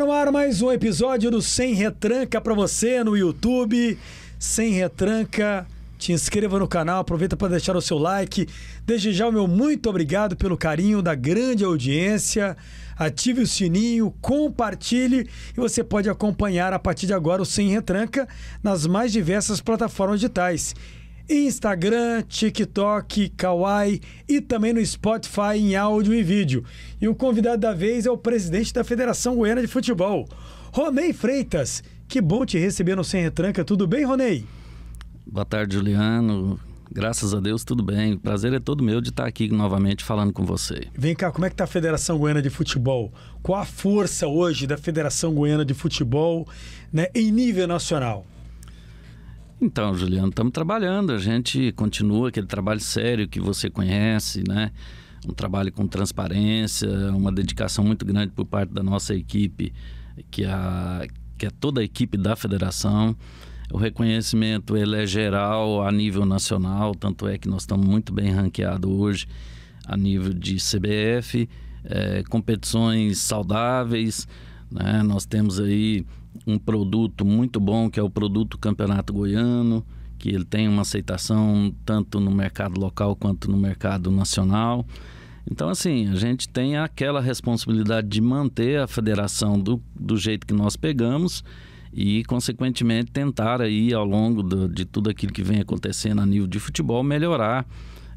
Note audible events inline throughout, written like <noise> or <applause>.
no ar mais um episódio do Sem Retranca para você no YouTube. Sem Retranca. Te inscreva no canal, aproveita para deixar o seu like. Desde já o meu muito obrigado pelo carinho da grande audiência. Ative o sininho, compartilhe e você pode acompanhar a partir de agora o Sem Retranca nas mais diversas plataformas digitais. Instagram, TikTok, Kawaii e também no Spotify em áudio e vídeo. E o convidado da vez é o presidente da Federação Goiana de Futebol, Ronei Freitas. Que bom te receber no Sem Retranca. Tudo bem, Ronei? Boa tarde, Juliano. Graças a Deus, tudo bem. O prazer é todo meu de estar aqui novamente falando com você. Vem cá, como é que está a Federação Goiana de Futebol? Qual a força hoje da Federação Goiana de Futebol né, em nível nacional? Então, Juliano, estamos trabalhando. A gente continua aquele trabalho sério que você conhece, né? Um trabalho com transparência, uma dedicação muito grande por parte da nossa equipe, que, é a, que é toda a equipe da federação. O reconhecimento ele é geral a nível nacional, tanto é que nós estamos muito bem ranqueados hoje a nível de CBF, é, eh, competições saudáveis. Né? Nós temos aí um produto muito bom, que é o produto Campeonato Goiano, que ele tem uma aceitação tanto no mercado local quanto no mercado nacional. Então, assim, a gente tem aquela responsabilidade de manter a federação do, do jeito que nós pegamos e, consequentemente, tentar aí, ao longo do, de tudo aquilo que vem acontecendo a nível de futebol, melhorar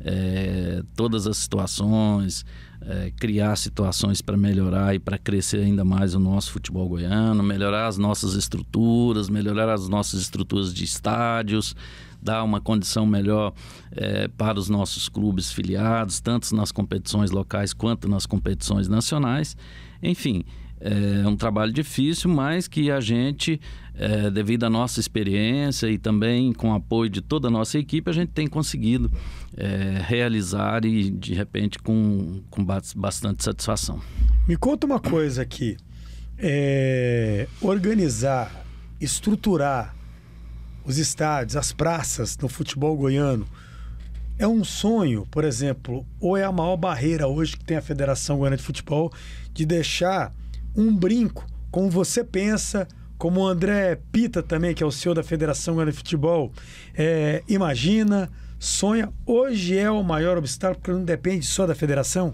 é, todas as situações, é, criar situações para melhorar e para crescer ainda mais o nosso futebol goiano, melhorar as nossas estruturas, melhorar as nossas estruturas de estádios, dar uma condição melhor é, para os nossos clubes filiados, tanto nas competições locais quanto nas competições nacionais. Enfim, é um trabalho difícil, mas que a gente, é, devido à nossa experiência e também com o apoio de toda a nossa equipe, a gente tem conseguido é, realizar e, de repente, com, com bastante satisfação. Me conta uma coisa aqui. É, organizar, estruturar os estádios, as praças do futebol goiano, é um sonho, por exemplo, ou é a maior barreira hoje que tem a Federação Goiana de Futebol de deixar um brinco, como você pensa, como o André Pita também, que é o CEO da Federação Goiana de Futebol, é, imagina, sonha, hoje é o maior obstáculo, porque não depende só da federação?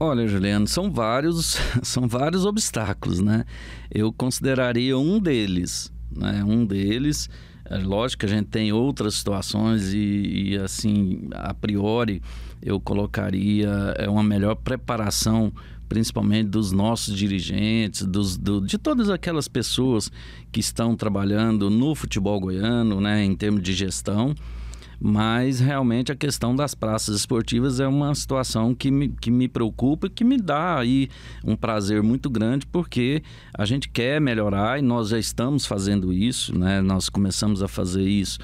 Olha, Juliano, são vários, <laughs> são vários obstáculos, né? Eu consideraria um deles, né? Um deles, é, lógico que a gente tem outras situações e, e assim, a priori, eu colocaria é, uma melhor preparação, principalmente dos nossos dirigentes, dos, do, de todas aquelas pessoas que estão trabalhando no futebol goiano, né, em termos de gestão. Mas realmente a questão das praças esportivas é uma situação que me, que me preocupa, que me dá aí um prazer muito grande, porque a gente quer melhorar e nós já estamos fazendo isso, né? Nós começamos a fazer isso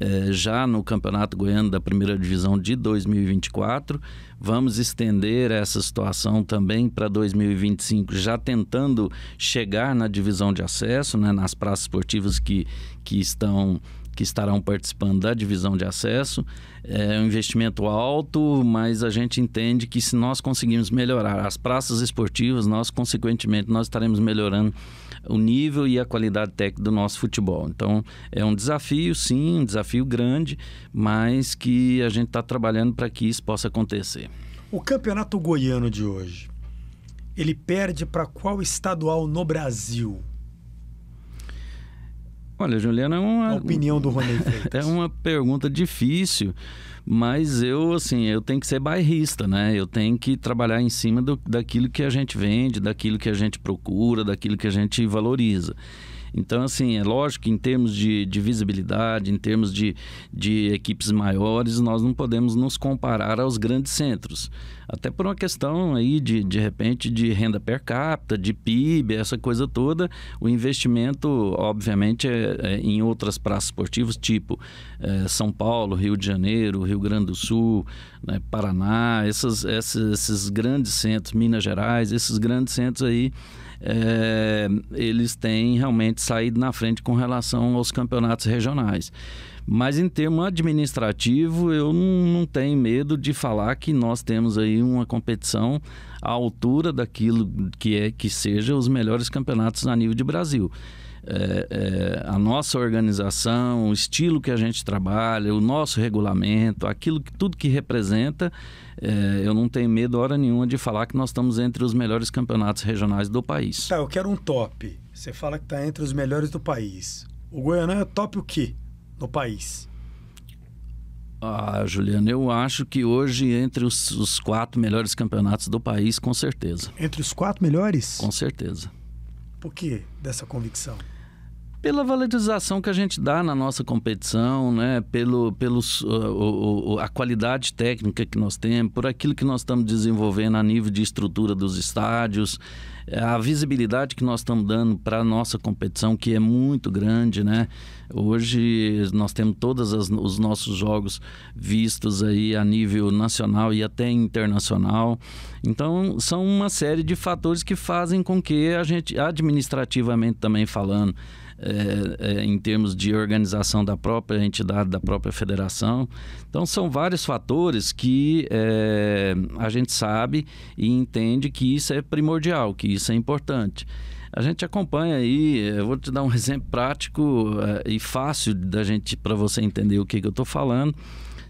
é, já no Campeonato Goiano da Primeira Divisão de 2024. Vamos estender essa situação também para 2025, já tentando chegar na divisão de acesso, né, nas praças esportivas que, que estão que estarão participando da divisão de acesso. É um investimento alto, mas a gente entende que se nós conseguirmos melhorar as praças esportivas, nós consequentemente nós estaremos melhorando o nível e a qualidade técnica do nosso futebol. Então, é um desafio, sim, um desafio grande, mas que a gente está trabalhando para que isso possa acontecer. O campeonato goiano de hoje, ele perde para qual estadual no Brasil? Olha, Juliana, é uma. A opinião do Ronei <laughs> é uma pergunta difícil, mas eu, assim, eu tenho que ser bairrista, né? Eu tenho que trabalhar em cima do, daquilo que a gente vende, daquilo que a gente procura, daquilo que a gente valoriza. Então, assim, é lógico que em termos de, de visibilidade, em termos de, de equipes maiores, nós não podemos nos comparar aos grandes centros. Até por uma questão aí, de, de repente, de renda per capita, de PIB, essa coisa toda. O investimento, obviamente, é, é em outras praças esportivas, tipo é, São Paulo, Rio de Janeiro, Rio Grande do Sul, né, Paraná, essas, essas, esses grandes centros, Minas Gerais, esses grandes centros aí é, eles têm realmente saído na frente com relação aos campeonatos regionais. Mas em termo administrativo, eu não, não, tenho medo de falar que nós temos aí uma competição à altura daquilo que é que seja os melhores campeonatos a nível de Brasil. É, é, a nossa organização, o estilo que a gente trabalha, o nosso regulamento, aquilo que tudo que representa é, eu não tenho medo hora nenhuma de falar que nós estamos entre os melhores campeonatos regionais do país. Tá, eu quero um top. Você fala que está entre os melhores do país. O Goianã é top o quê no país? Ah, Juliano, eu acho que hoje entre os, os quatro melhores campeonatos do país, com certeza. Entre os quatro melhores? Com certeza. Por que dessa convicção? pela valorização que a gente dá na nossa competição, né? Pelo, pelos, uh, a qualidade técnica que nós temos, por aquilo que nós estamos desenvolvendo a nível de estrutura dos estádios, eh, a visibilidade que nós estamos dando para a nossa competição, que é muito grande, né? Hoje nós temos todos os nossos jogos vistos aí a nível nacional e até internacional. Então, são uma série de fatores que fazem com que a gente, administrativamente também falando, é, é, em termos de organização da própria entidade, da própria federação. Então, são vários fatores que é, a gente sabe e entende que isso é primordial, que isso é importante. A gente acompanha aí, eu vou te dar um <laughs> exemplo prático é, e fácil da gente para você entender o que, que eu estou falando.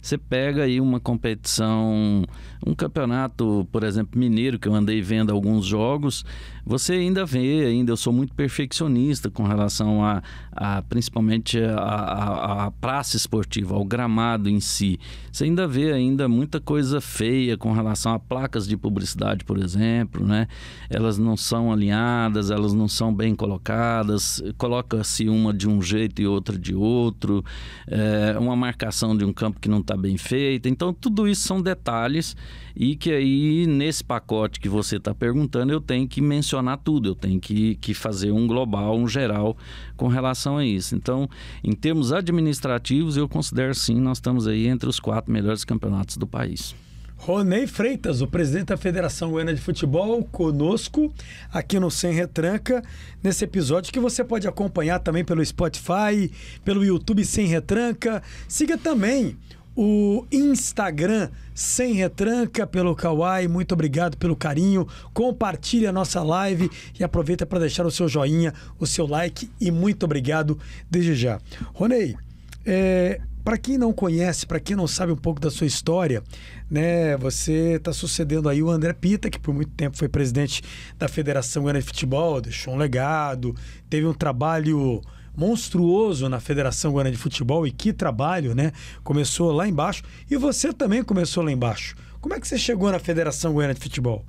Você pega aí uma competição, um campeonato, por exemplo, mineiro, que eu andei vendo alguns jogos, você ainda vê, ainda eu sou muito perfeccionista com relação a, a principalmente a, a, a praça esportiva, ao gramado em si. Você ainda vê ainda muita coisa feia com relação a placas de publicidade, por exemplo, né? Elas não são alinhadas, elas não são bem colocadas, coloca-se uma de um jeito e outra de outro, é, uma marcação de um campo que não está está bem feita. Então, tudo isso são detalhes e que aí, nesse pacote que você está perguntando, eu tenho que mencionar tudo, eu tenho que, que fazer um global, um geral com relação a isso. Então, em termos administrativos, eu considero sim, nós estamos aí entre os quatro melhores campeonatos do país. Ronei Freitas, o presidente da Federação Goiana de Futebol, conosco aqui no Sem Retranca, nesse episódio que você pode acompanhar também pelo Spotify, pelo YouTube Sem Retranca. Siga também o Instagram sem retranca pelo Kawai. Muito obrigado pelo carinho. Compartilhe a nossa live e aproveita para deixar o seu joinha, o seu like e muito obrigado desde já. Ronei, é, para quem não conhece, para quem não sabe um pouco da sua história, né, você está sucedendo aí o André Pita, que por muito tempo foi presidente da Federação Goiana de Futebol, deixou um legado, teve um trabalho monstruoso na Federação Guarani de Futebol e que trabalho, né? Começou lá embaixo e você também começou lá embaixo. Como é que você chegou na Federação Guarani de Futebol?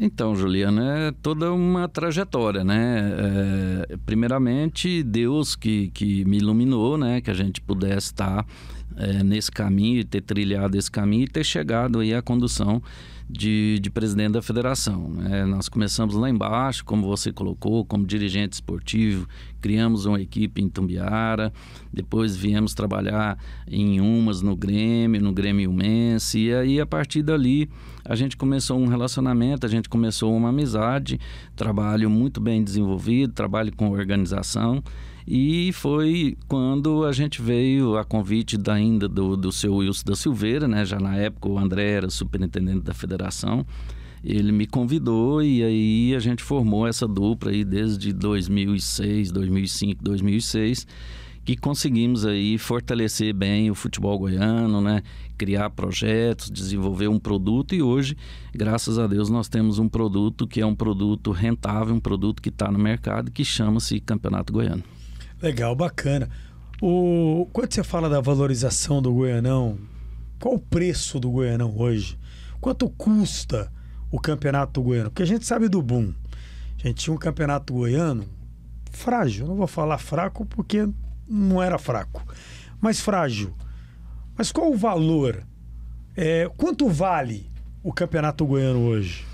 Então, Juliana, é toda uma trajetória, né? É, primeiramente, Deus que, que me iluminou, né? Que a gente pudesse estar é, nesse caminho, ter trilhado esse caminho e ter chegado aí à condução de, de presidente da federação. Né? Nós começamos lá embaixo, como você colocou, como dirigente esportivo, criamos uma equipe em Tumbiara, depois viemos trabalhar em Umas, no Grêmio, no Grêmio Mense, e aí a partir dali a gente começou um relacionamento, a gente começou uma amizade, trabalho muito bem desenvolvido, trabalho com organização. E foi quando a gente veio a convite da, ainda do, do seu Wilson da Silveira, né? Já na época o André era superintendente da federação. Ele me convidou e aí a gente formou essa dupla aí desde 2006, 2005, 2006 que conseguimos aí fortalecer bem o futebol goiano, né? Criar projetos, desenvolver um produto e hoje, graças a Deus, nós temos um produto que é um produto rentável, um produto que está no mercado que chama-se Campeonato Goiano. Legal, bacana. O... Quando você fala da valorização do Goianão, qual o preço do Goianão hoje? Quanto custa o campeonato goiano? Porque a gente sabe do boom. A gente tinha um campeonato goiano frágil, não vou falar fraco porque não era fraco, mas frágil. Mas qual o valor? É, quanto vale o campeonato goiano hoje?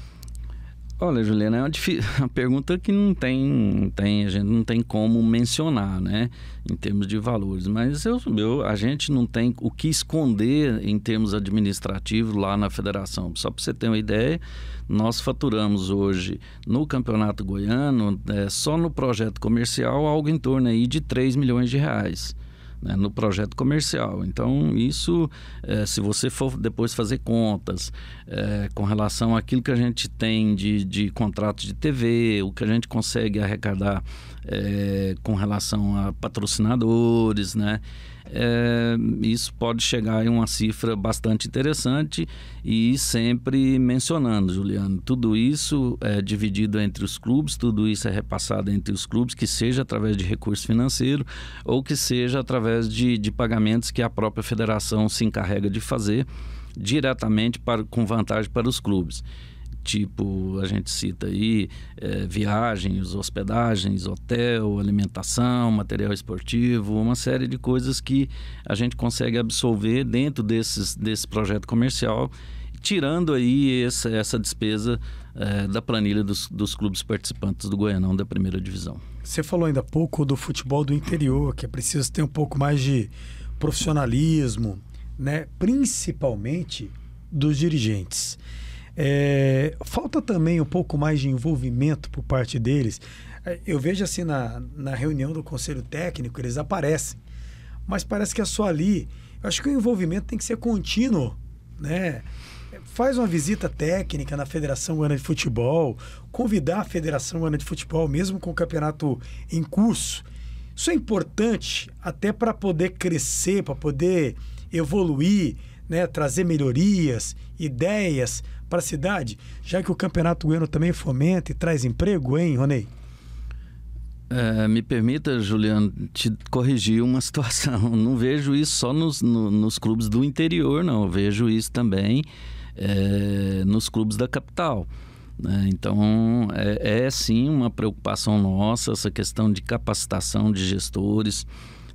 Olha, Juliana, é uma, <laughs> uma pergunta que não tem, tem, a gente não tem como mencionar, né, em termos de valores. Mas eu, eu, a gente não tem o que esconder em termos administrativos lá na federação. Só para você ter uma ideia, nós faturamos hoje no Campeonato Goiano, é, só no projeto comercial, algo em torno aí de 3 milhões de reais né, no projeto comercial. Então, isso, é, se você for depois fazer contas é, com relação àquilo que a gente tem de, de contrato de TV, o que a gente consegue arrecadar é, com relação a patrocinadores, né? é, isso pode chegar em uma cifra bastante interessante e sempre mencionando, Juliano, tudo isso é dividido entre os clubes, tudo isso é repassado entre os clubes, que seja através de recurso financeiro ou que seja através de, de pagamentos que a própria federação se encarrega de fazer diretamente para, com vantagem para os clubes tipo a gente cita aí é, viagens, hospedagens, hotel, alimentação, material esportivo, uma série de coisas que a gente consegue absorver dentro desses, desse projeto comercial, tirando aí essa, essa despesa é, da planilha dos, dos clubes participantes do Goianão da primeira divisão. Você falou ainda há pouco do futebol do interior, que é preciso ter um pouco mais de profissionalismo, né? principalmente dos dirigentes. É, falta também um pouco mais de envolvimento por parte deles. É, eu vejo assim na, na reunião do conselho técnico, eles aparecem, mas parece que é só ali. Eu acho que o envolvimento tem que ser contínuo, né? Faz uma visita técnica na Federação ana de Futebol, convidar a Federação ana de Futebol, mesmo com o campeonato em curso. Isso é importante até para poder crescer, para poder evoluir, né? trazer melhorias, ideias para a cidade, já que o Campeonato Goiano também fomenta e traz emprego, hein, Ronei? É, me permita, Juliano, te corrigir uma <laughs> situação. Não vejo isso só nos, no, nos clubes do interior, não. vejo isso também é, nos clubes da capital. Né? Então, é, é, sim uma preocupação nossa essa questão de capacitação de gestores,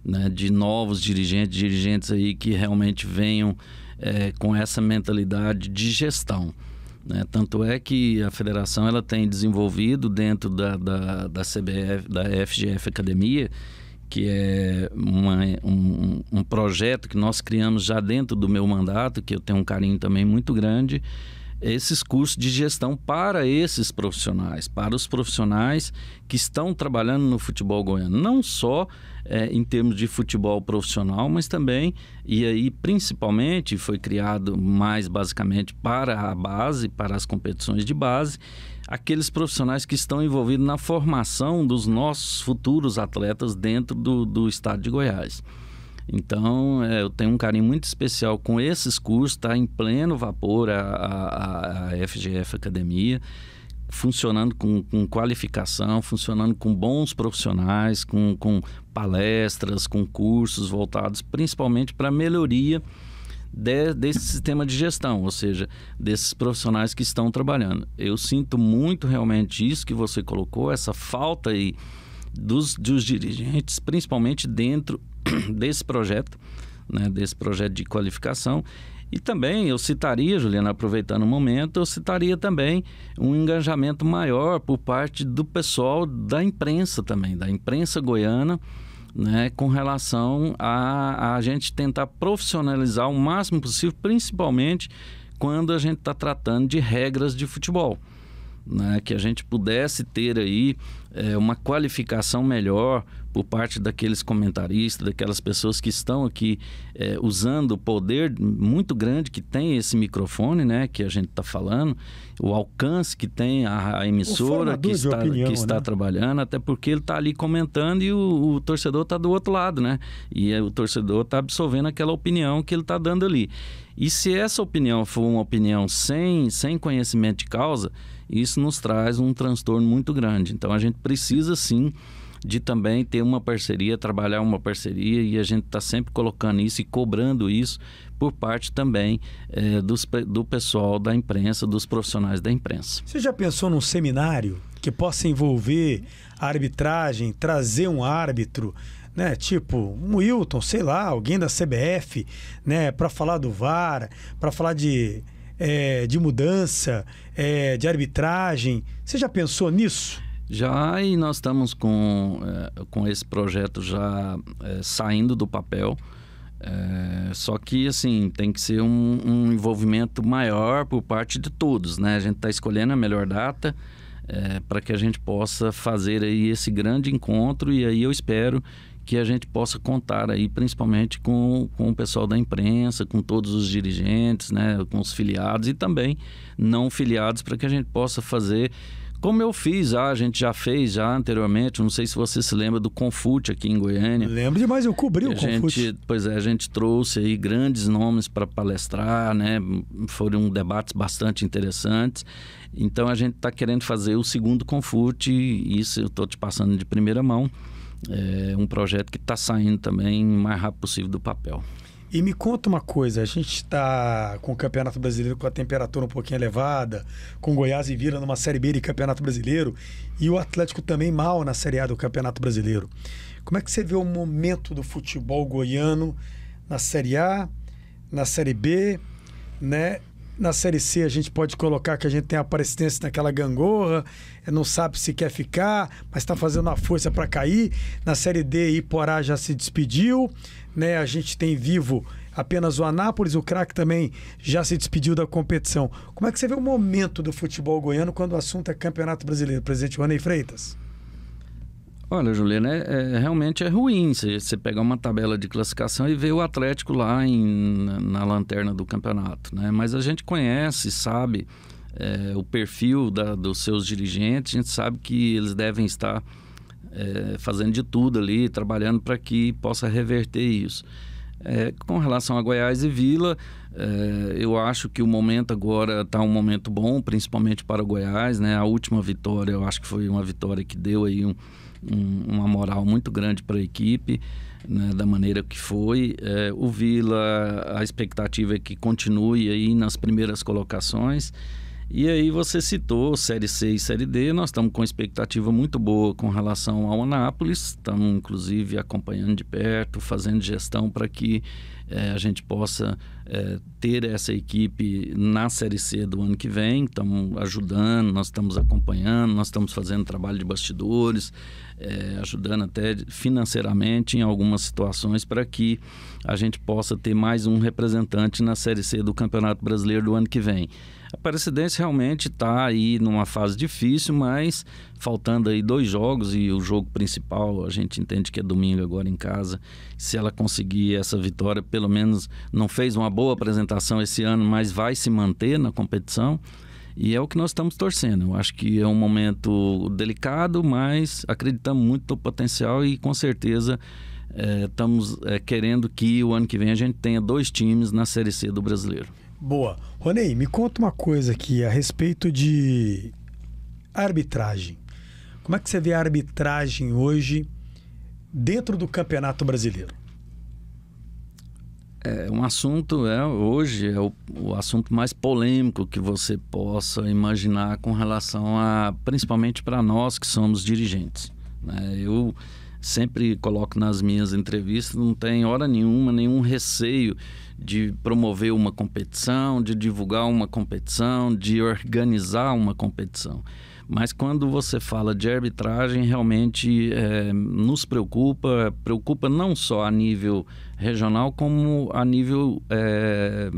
né? de novos dirigentes, dirigentes aí que realmente venham é, com essa mentalidade de gestão. Né? Tanto é que a federação ela tem desenvolvido dentro da, da, da CBF, da FGF Academia, que é uma, um, um projeto que nós criamos já dentro do meu mandato, que eu tenho um carinho também muito grande, esses cursos de gestão para esses profissionais, para os profissionais que estão trabalhando no futebol goiano, não só é, em termos de futebol profissional, mas também, e aí principalmente foi criado mais basicamente para a base, para as competições de base, aqueles profissionais que estão envolvidos na formação dos nossos futuros atletas dentro do, do estado de Goiás. Então, é, eu tenho um carinho muito especial com esses cursos, está em pleno vapor a, a, a FGF Academia funcionando com, com, qualificação, funcionando com bons profissionais, com, com palestras, com cursos voltados principalmente para a melhoria de, desse sistema de gestão, ou seja, desses profissionais que estão trabalhando. Eu sinto muito realmente isso que você colocou, essa falta aí dos, dos dirigentes, principalmente dentro <clears throat> desse projeto, né, desse projeto de qualificação. E também eu citaria, Juliana, aproveitando o momento, eu citaria também um engajamento maior por parte do pessoal da imprensa também, da imprensa goiana, né, com relação a, a gente tentar profissionalizar o máximo possível, principalmente quando a gente está tratando de regras de futebol. Né, que a gente pudesse ter aí é, uma qualificação melhor, por parte daqueles comentaristas, daquelas pessoas que estão aqui é, usando o poder muito grande que tem esse microfone, né, que a gente está falando, o alcance que tem a, a emissora que está, opinião, que está né? trabalhando, até porque ele está ali comentando e o, o torcedor está do outro lado, né? E é, o torcedor está absorvendo aquela opinião que ele está dando ali. E se essa opinião for uma opinião sem, sem conhecimento de causa, isso nos traz um transtorno muito grande. Então a gente precisa sim de também ter uma parceria, trabalhar uma parceria e a gente está sempre colocando isso e cobrando isso por parte também é, dos, do pessoal da imprensa, dos profissionais da imprensa. Você já pensou num seminário que possa envolver arbitragem, trazer um árbitro? né? Tipo, um Wilton, sei lá, alguém da CBF, né? Para falar do VAR, para falar de, é, de mudança, é, de arbitragem. Você já pensou nisso? Já e nós estamos com, é, com esse projeto já é, saindo do papel. É, só que, assim, tem que ser um, um, envolvimento maior por parte de todos, né? A gente está escolhendo a melhor data para que a gente possa fazer aí esse grande encontro e aí eu espero que a gente possa contar aí principalmente com, com o pessoal da imprensa, com todos os dirigentes, né, com os filiados e também não filiados para que a gente possa fazer como eu fiz ah, a gente já fez já anteriormente, não sei se você se lembra do Confute aqui em Goiânia. Lembro demais, eu cobri o a Confute. Gente, pois é, a gente trouxe aí grandes nomes para palestrar, né? Foram debates bastante interessantes. Então a gente está querendo fazer o segundo Confute, isso eu estou te passando de primeira mão. É um projeto que está saindo também o mais rápido possível do papel. E me conta uma coisa, a gente está com o Campeonato Brasileiro com a temperatura um pouquinho elevada, com Goiás e Vira numa Série B de Campeonato Brasileiro, e o Atlético também mal na Série A do Campeonato Brasileiro. Como é que você vê o momento do futebol goiano na Série A, na Série B, né? Na Série C a gente pode colocar que a gente tem a Aparecidense naquela gangorra, não sabe se quer ficar, mas está fazendo uma força para cair. Na Série D, Iporá já se despediu né? A gente tem vivo apenas o Anápolis, o craque também já se despediu da competição. Como é que você vê o momento do futebol goiano quando o assunto é Campeonato Brasileiro, presidente Rony Freitas? Olha, Juliana, é, é, realmente é ruim você, você pegar uma tabela de classificação e ver o Atlético lá em, na, na lanterna do campeonato, né? Mas a gente conhece, sabe é, o perfil da, dos seus dirigentes, a gente sabe que eles devem estar é, fazendo de tudo ali, trabalhando para que possa reverter isso. É, com relação a Goiás e Vila, é, eu acho que o momento agora está um momento bom, principalmente para o Goiás. Né? A última vitória, eu acho que foi uma vitória que deu aí um, um, uma moral muito grande para a equipe, né? da maneira que foi. É, o Vila, a expectativa é que continue aí nas primeiras colocações. E aí você citou Série C e Série D, nós estamos com expectativa muito boa com relação ao Anápolis, estamos inclusive acompanhando de perto, fazendo gestão para que é, a gente possa é, ter essa equipe na Série C do ano que vem, estamos ajudando, nós estamos acompanhando, nós estamos fazendo trabalho de bastidores, é, ajudando até financeiramente em algumas situações para que a gente possa ter mais um representante na Série C do Campeonato Brasileiro do ano que vem. A Aparecidense realmente está aí numa fase difícil, mas faltando aí dois jogos e o jogo principal, a gente entende que é domingo agora em casa. Se ela conseguir essa vitória, pelo menos não fez uma boa apresentação esse ano, mas vai se manter na competição. E é o que nós estamos torcendo. Eu acho que é um momento delicado, mas acreditamos muito no potencial e com certeza é, estamos é, querendo que o ano que vem a gente tenha dois times na Série C do brasileiro. Boa. Ronei, me conta uma coisa aqui a respeito de arbitragem. Como é que você vê a arbitragem hoje dentro do Campeonato Brasileiro? É um assunto, é, hoje, é o, o assunto mais polêmico que você possa imaginar com relação a, principalmente para nós que somos dirigentes. Né? Eu sempre coloco nas minhas entrevistas, não tem hora nenhuma, nenhum receio de promover uma competição, de divulgar uma competição, de organizar uma competição. Mas quando você fala de arbitragem, realmente é, nos preocupa, preocupa não só a nível regional, como a nível, é,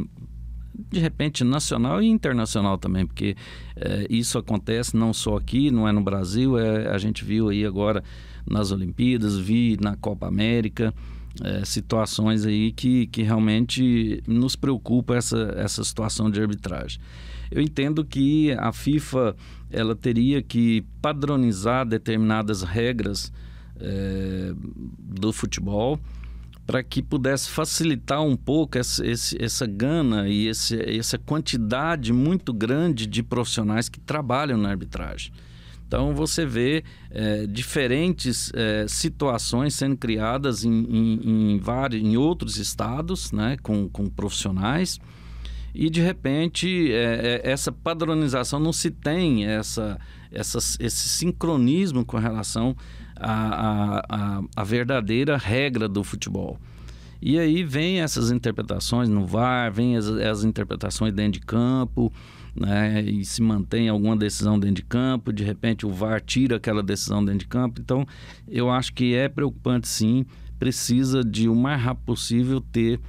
de repente, nacional e internacional também, porque é, isso acontece não só aqui, não é no Brasil, é, a gente viu aí agora nas Olimpíadas, vi na Copa América é, situações aí que, que realmente nos preocupa essa, essa situação de arbitragem. Eu entendo que a FIFA ela teria que padronizar determinadas regras é, do futebol para que pudesse facilitar um pouco essa, esse, essa gana e esse, essa quantidade muito grande de profissionais que trabalham na arbitragem. Então você vê é, diferentes é, situações sendo criadas em, em, em, vários, em outros estados, né, com, com profissionais, e de repente é, essa padronização não se tem essa, essa, esse sincronismo com relação à, a verdadeira regra do futebol. E aí vem essas interpretações no VAR, vem as, as interpretações dentro de campo né, e se mantém alguma decisão dentro de campo, de repente o VAR tira aquela decisão dentro de campo. Então, eu acho que é preocupante sim, precisa de o mais rápido possível ter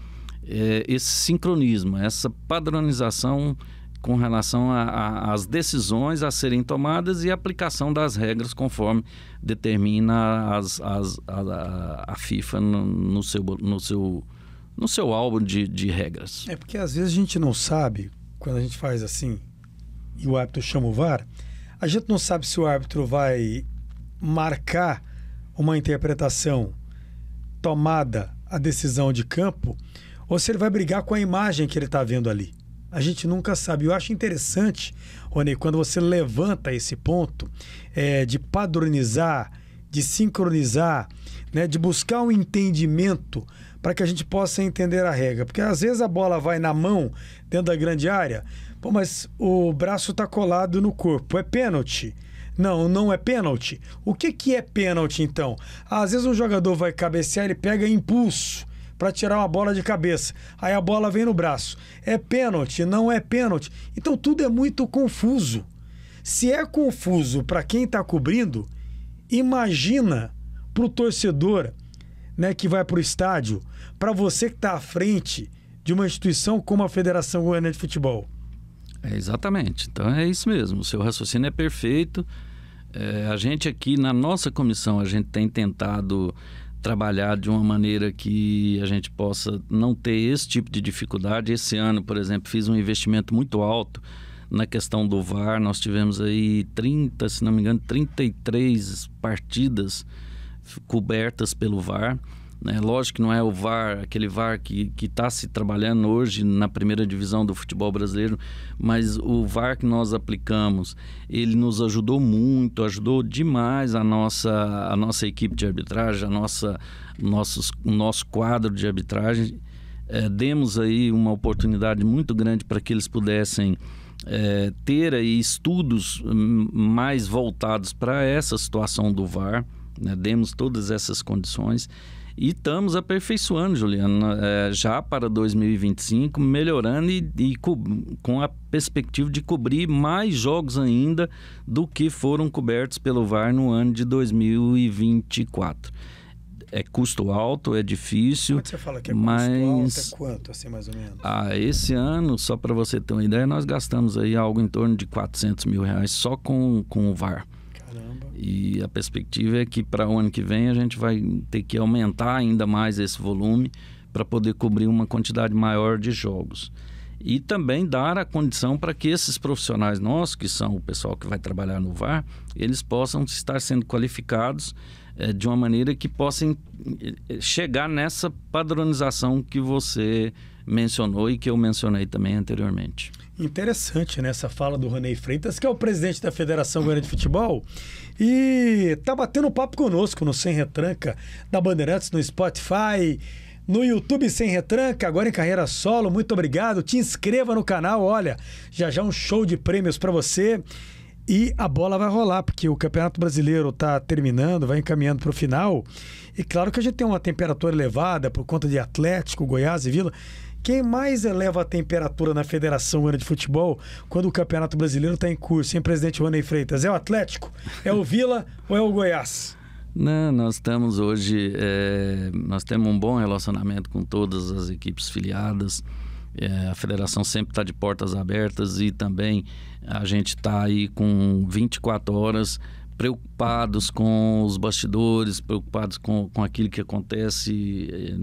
é, esse sincronismo, essa padronização com relação às decisões a serem tomadas e a aplicação das regras conforme determina as, as, a, a, FIFA no, no, seu, no, seu, no seu álbum de, de regras. É porque às vezes a gente não sabe quando a gente faz assim e o árbitro chama o VAR, a gente não sabe se o árbitro vai marcar uma interpretação tomada a decisão de campo ou se ele vai brigar com a imagem que ele está vendo ali. A gente nunca sabe. Eu acho interessante, Rony, quando você levanta esse ponto é, de padronizar, de sincronizar, né, de buscar um entendimento para que a gente possa entender a regra. Porque às vezes a bola vai na mão, dentro da grande área, pô, mas o braço está colado no corpo. É pênalti. Não, não é pênalti. O que, que é pênalti então? Às vezes um jogador vai cabecear, ele pega impulso para tirar uma bola de cabeça. Aí a bola vem no braço. É pênalti, não é pênalti. Então tudo é muito confuso. Se é confuso para quem está cobrindo, imagina para o torcedor né, que vai para o estádio, para você que está à frente de uma instituição como a Federação Goiana de Futebol? É exatamente. Então é isso mesmo. O seu raciocínio é perfeito. É, a gente aqui na nossa comissão a gente tem tentado trabalhar de uma maneira que a gente possa não ter esse tipo de dificuldade. Esse ano, por exemplo, fiz um investimento muito alto na questão do VAR. Nós tivemos aí 30, se não me engano, 33 partidas cobertas pelo VAR. Né? Lógico que não é o VAR, aquele VAR que está se trabalhando hoje na primeira divisão do futebol brasileiro, mas o VAR que nós aplicamos, ele nos ajudou muito, ajudou demais a nossa, a nossa equipe de arbitragem, a nossa, nossos, o nosso quadro de arbitragem. É, demos aí uma oportunidade muito grande para que eles pudessem é, ter aí estudos hum, mais voltados para essa situação do VAR né? demos todas essas condições e estamos aperfeiçoando, Juliano, né? é, já para 2025, melhorando e, e co com a perspectiva de cobrir mais jogos ainda do que foram cobertos pelo VAR no ano de 2024 é custo alto, é difícil. É Quando você fala que é mas... custo alto, é quanto, assim, mais ou menos? Ah, esse ano, só para você ter uma ideia, nós gastamos aí algo em torno de 400 mil reais só com, com o VAR. Caramba. E a perspectiva é que para o ano que vem a gente vai ter que aumentar ainda mais esse volume para poder cobrir uma quantidade maior de jogos. E também dar a condição para que esses profissionais nossos, que são o pessoal que vai trabalhar no VAR, eles possam estar sendo qualificados é, de uma maneira que possam eh, eh, chegar nessa padronização que você mencionou e que eu mencionei também anteriormente. Interessante nessa né, fala do Ronei Freitas, que é o presidente da Federação Goiana de Futebol e está batendo papo conosco no Sem Retranca, da Bandeirantes, no Spotify, no YouTube Sem Retranca, agora em carreira solo. Muito obrigado. Te inscreva no canal, olha, já já um show de prêmios para você. E a bola vai rolar, porque o Campeonato Brasileiro está terminando, vai encaminhando para o final. E claro que a gente tem uma temperatura elevada por conta de Atlético, Goiás e Vila. Quem mais eleva a temperatura na Federação Ana de Futebol quando o Campeonato Brasileiro está em curso, hein, presidente Rony Freitas? É o Atlético? É o Vila ou é o Goiás? Não, nós estamos hoje, é, nós temos um bom relacionamento com todas as equipes filiadas. É, a federação sempre está de portas abertas e também a gente está aí com 24 horas preocupados com os bastidores, preocupados com, com aquilo que acontece é,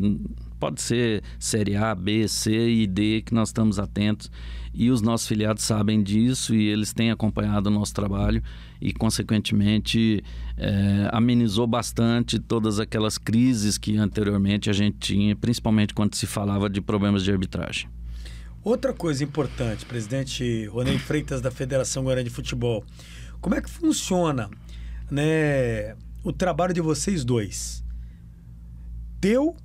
pode ser série A, B, C e D que nós estamos atentos e os nossos filiados sabem disso e eles têm acompanhado o nosso trabalho e, consequentemente, é, amenizou bastante todas aquelas crises que anteriormente a gente tinha, principalmente quando se falava de problemas de arbitragem. Outra coisa importante, presidente Ronei Freitas da Federação Guarani de Futebol, como é que funciona né, o trabalho de vocês dois? Teu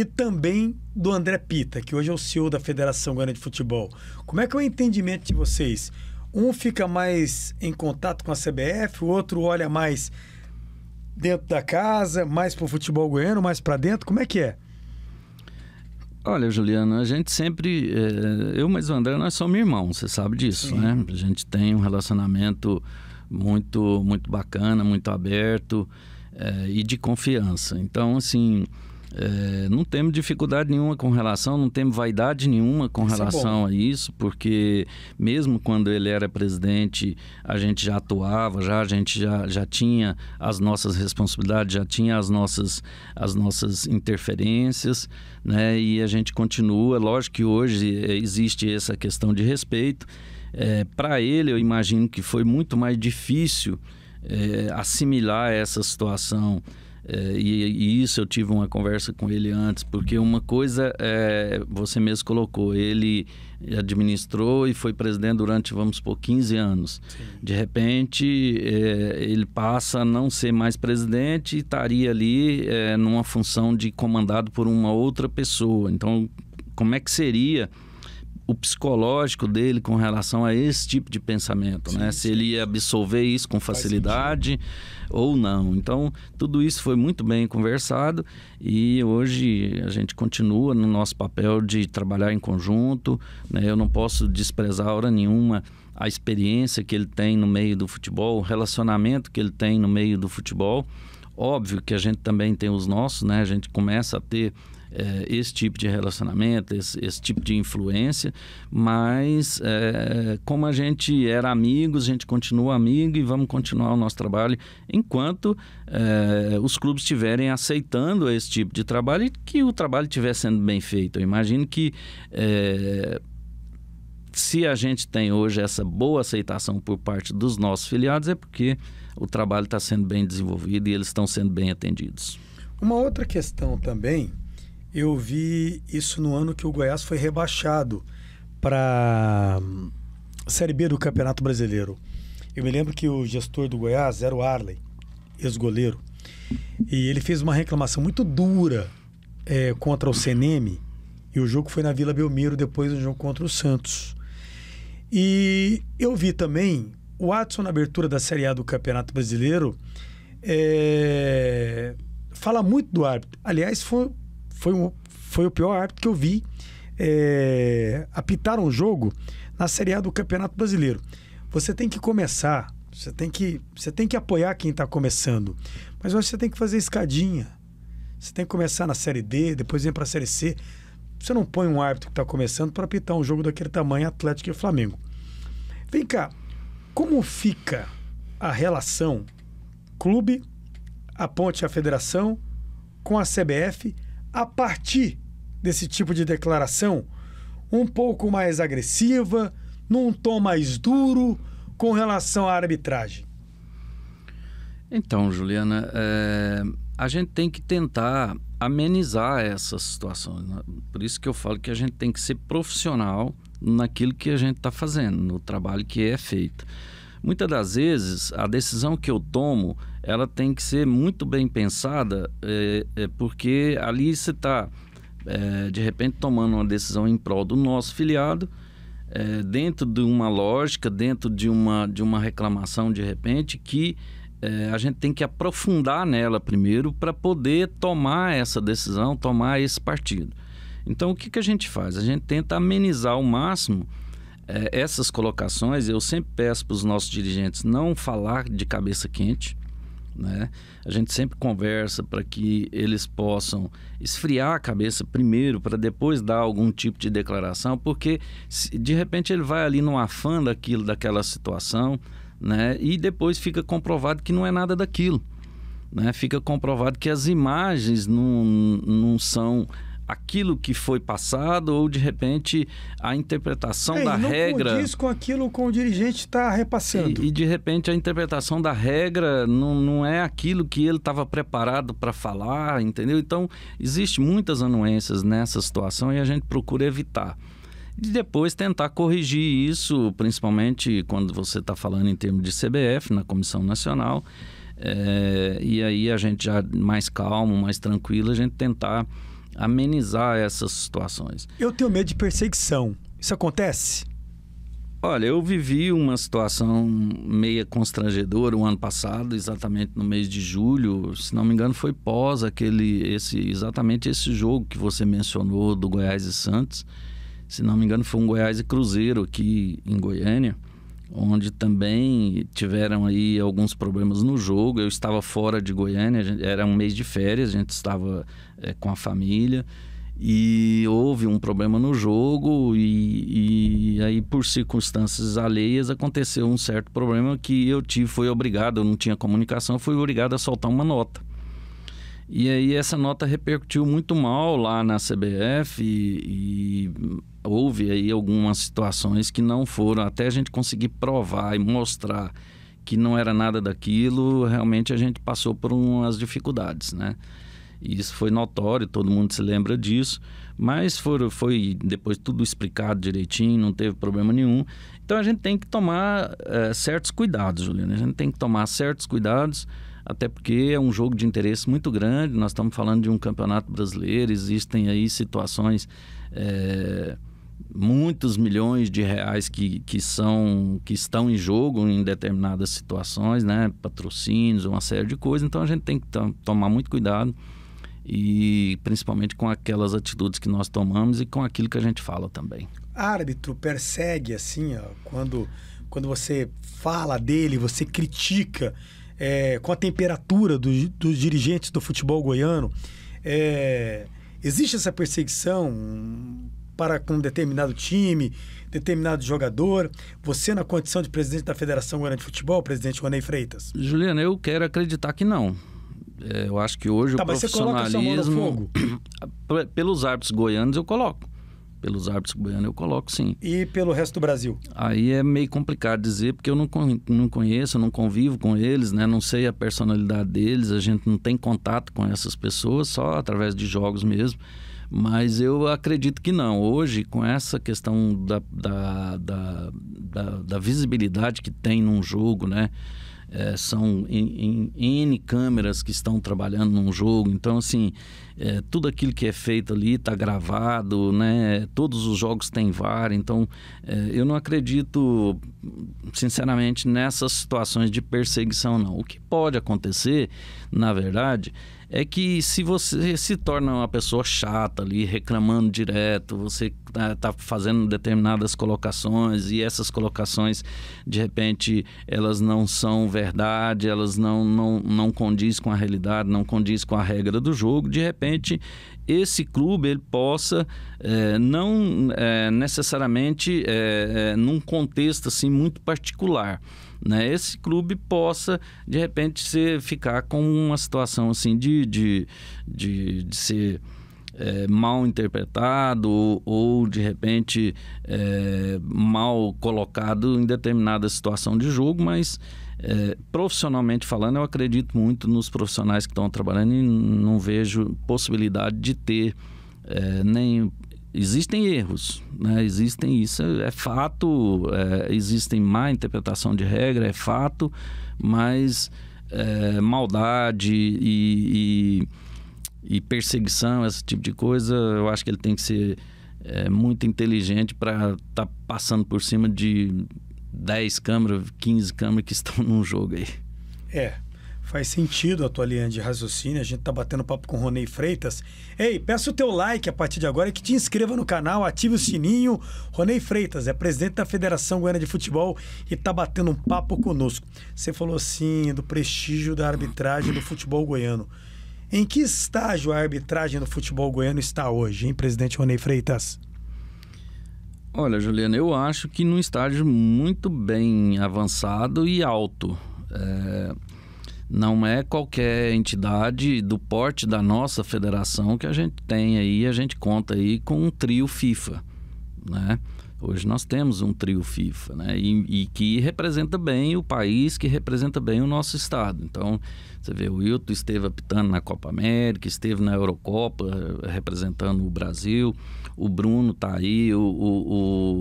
e também do André Pita, que hoje é o CEO da Federação Goiana de Futebol. Como é que é o entendimento de vocês? Um fica mais em contato com a CBF, o outro olha mais dentro da casa, mais para o futebol goiano, mais para dentro? Como é que é? Olha, Juliana, a gente sempre. É, eu mais o André, nós somos irmãos, você sabe disso, Sim. né? A gente tem um relacionamento muito, muito bacana, muito aberto é, e de confiança. Então, assim. É, não temos dificuldade nenhuma com relação, não temos vaidade nenhuma com isso é relação é a isso, porque mesmo quando ele era presidente, a gente já atuava, já a gente já, já tinha as nossas responsabilidades, já tinha as nossas, as nossas interferências, né? E a gente continua. Lógico que hoje existe essa questão de respeito. É, Para ele, eu imagino que foi muito mais difícil é, assimilar essa situação é, e, e, isso eu tive uma conversa com ele antes, porque uma coisa é, você mesmo colocou, ele administrou e foi presidente durante, vamos supor, 15 anos. Sim. De repente, é, ele passa a não ser mais presidente e estaria ali numa função de comandado por uma outra pessoa. Então, como é que seria o psicológico dele com relação a esse tipo de pensamento, sim, né? Sim. Se ele ia absorver isso com facilidade. Faz ou não. Então, tudo isso foi muito bem conversado e hoje a gente continua no nosso papel de trabalhar em conjunto. Né? Eu não posso desprezar hora nenhuma a experiência que ele tem no meio do futebol, o relacionamento que ele tem no meio do futebol. Óbvio que a gente também tem os nossos, né? A gente começa a ter é, esse tipo de relacionamento, esse, esse tipo de influência, mas é, como a gente era amigos, a gente continua amigo e vamos continuar o nosso trabalho enquanto é, os clubes estiverem aceitando esse tipo de trabalho e que o trabalho estiver sendo bem feito. Eu imagino que se a gente tem hoje essa boa aceitação por parte dos nossos filiados, é porque o trabalho está sendo bem desenvolvido e eles estão sendo bem atendidos. Uma outra questão também eu vi isso no ano que o Goiás foi rebaixado para hum, Série B do Campeonato Brasileiro. Eu me lembro que o gestor do Goiás era o Arley, ex-goleiro, e ele fez uma reclamação muito dura é, contra o CNM. E o jogo foi na Vila Belmiro, depois do jogo contra o Santos. E eu vi também o Watson na abertura da Série A do Campeonato Brasileiro é... fala muito do árbitro. Aliás, foi, foi, um, foi o pior árbitro que eu vi é, apitar um jogo na Série A do Campeonato Brasileiro. Você tem que começar, você tem que, você tem que apoiar quem está começando, mas você tem que fazer escadinha. Você tem que começar na Série D, depois vem para a Série C. Você não põe um árbitro que está começando para apitar um jogo daquele tamanho, Atlético e Flamengo. Vem cá, como fica a relação clube, a ponte, a federação, com a CBF a partir desse tipo de declaração, um pouco mais agressiva, num tom mais duro com relação à arbitragem? Então, Juliana, é, a gente tem que tentar amenizar essas situações. Né? Por isso que eu falo que a gente tem que ser profissional naquilo que a gente está fazendo, no trabalho que é feito. Muitas das vezes, a decisão que eu tomo ela tem que ser muito bem pensada, é, é porque ali você está, é, de repente, tomando uma decisão em prol do nosso filiado, é, dentro de uma lógica, dentro de uma, de uma reclamação, de repente, que é, a gente tem que aprofundar nela primeiro para poder tomar essa decisão, tomar esse partido. Então, o que, que a gente faz? A gente tenta amenizar ao máximo é, essas colocações. Eu sempre peço para os nossos dirigentes não falar de cabeça quente né? A gente sempre conversa para que eles possam esfriar a cabeça primeiro, para depois dar algum tipo de declaração, porque de repente ele vai ali no afã daquilo, daquela situação, né? e depois fica comprovado que não é nada daquilo. Né? Fica comprovado que as imagens não, não são aquilo que foi passado ou de repente a interpretação é, da não regra diz com aquilo com o dirigente está repassando e, e, de repente a interpretação da regra não, não é aquilo que ele estava preparado para falar entendeu então existe muitas anuências nessa situação e a gente procura evitar e depois tentar corrigir isso principalmente quando você está falando em termos de CBF na Comissão Nacional é, e aí a gente já mais calmo mais tranquilo a gente tentar amenizar essas situações. Eu tenho medo de perseguição. Isso acontece? Olha, eu vivi uma situação meia constrangedora o um ano passado, exatamente no mês de julho, se não me engano foi pós aquele esse exatamente esse jogo que você mencionou do Goiás e Santos. Se não me engano foi um Goiás e Cruzeiro aqui em Goiânia onde também tiveram aí alguns problemas no jogo. Eu estava fora de Goiânia, gente, era um mês de férias, a gente estava é, com a família e houve um problema no jogo e, e, aí por circunstâncias alheias aconteceu um certo problema que eu tive, fui obrigado, eu não tinha comunicação, fui obrigado a soltar uma nota. E aí essa nota repercutiu muito mal lá na CBF e, e houve aí algumas situações que não foram, até a gente conseguir provar e mostrar que não era nada daquilo, realmente a gente passou por umas dificuldades, né? E isso foi notório, todo mundo se lembra disso, mas foi, foi depois tudo explicado direitinho, não teve problema nenhum. Então a gente tem que tomar é, certos cuidados, Juliana. A gente tem que tomar certos cuidados, até porque é um jogo de interesse muito grande. Nós estamos falando de um campeonato brasileiro, existem aí situações. É muitos milhões de reais que, que, são, que estão em jogo em determinadas situações, né? patrocínios, uma série de coisas. Então a gente tem que tomar muito cuidado e principalmente com aquelas atitudes que nós tomamos e com aquilo que a gente fala também. Árbitro persegue assim, ó, quando, quando você fala dele, você critica é, com a temperatura do, dos dirigentes do futebol goiano. É, existe essa perseguição? para com um determinado time, determinado jogador. Você, na condição de presidente da Federação Goiana de Futebol, presidente Ronei Freitas? Juliana, eu quero acreditar que não. É, eu acho que hoje tá, o profissionalismo. <clears throat> pelos árbitros goianos, eu coloco. Pelos árbitros goianos, eu coloco sim. E pelo resto do Brasil? Aí é meio complicado dizer, porque eu não, não conheço, não convivo com eles, né? não sei a personalidade deles, a gente não tem contato com essas pessoas, só através de jogos mesmo. Mas eu acredito que não. Hoje, com essa questão da, da, da, da, da visibilidade que tem num jogo, né? É, são em, em, N câmeras que estão trabalhando num jogo. Então, assim, é, tudo aquilo que é feito ali está gravado, né? Todos os jogos têm VAR. Então, é, eu não acredito, sinceramente, nessas situações de perseguição, não. O que pode acontecer, na verdade, é que se você se torna uma pessoa chata ali, reclamando direto, você está né, fazendo determinadas colocações e essas colocações, de repente, elas não são verdade, elas não, não, não condiz com a realidade, não condiz com a regra do jogo, de repente, esse clube ele possa é, não é, necessariamente é, é num contexto assim muito particular né esse clube possa de repente se ficar com uma situação assim de de, de, de ser é, mal interpretado ou, ou de repente é, mal colocado em determinada situação de jogo, mas é, profissionalmente falando, eu acredito muito nos profissionais que estão trabalhando e não vejo possibilidade de ter é, nem. Existem erros, né? existem isso, é, é fato, existem má interpretação de regra, é fato, mas é, maldade e, e, e, perseguição, esse tipo de coisa, eu acho que ele tem que ser é, muito inteligente para estar tá passando por cima de 10 câmeras, 15 câmeras que <laughs> estão num jogo aí. É, Faz sentido a tua linha de raciocínio. A gente tá batendo papo com o Ronei Freitas. Ei, peça o teu like a partir de agora e que te inscreva no canal, ative o sininho. Ronei Freitas é presidente da Federação Goiana de Futebol e tá batendo um papo conosco. Você falou assim do prestígio da arbitragem do futebol goiano. Em que estágio a arbitragem do futebol goiano está hoje, hein, presidente Ronei Freitas? Olha, Juliana, eu acho que num estágio muito bem avançado e alto. É não é qualquer entidade do porte da nossa federação que a gente tem aí, a gente conta aí com um trio FIFA, né? Hoje nós temos um trio FIFA, né? E, e, que representa bem o país, que representa bem o nosso estado. Então, você vê, o Wilton esteve apitando na Copa América, esteve na Eurocopa eh, representando o Brasil, o Bruno está aí, o, o,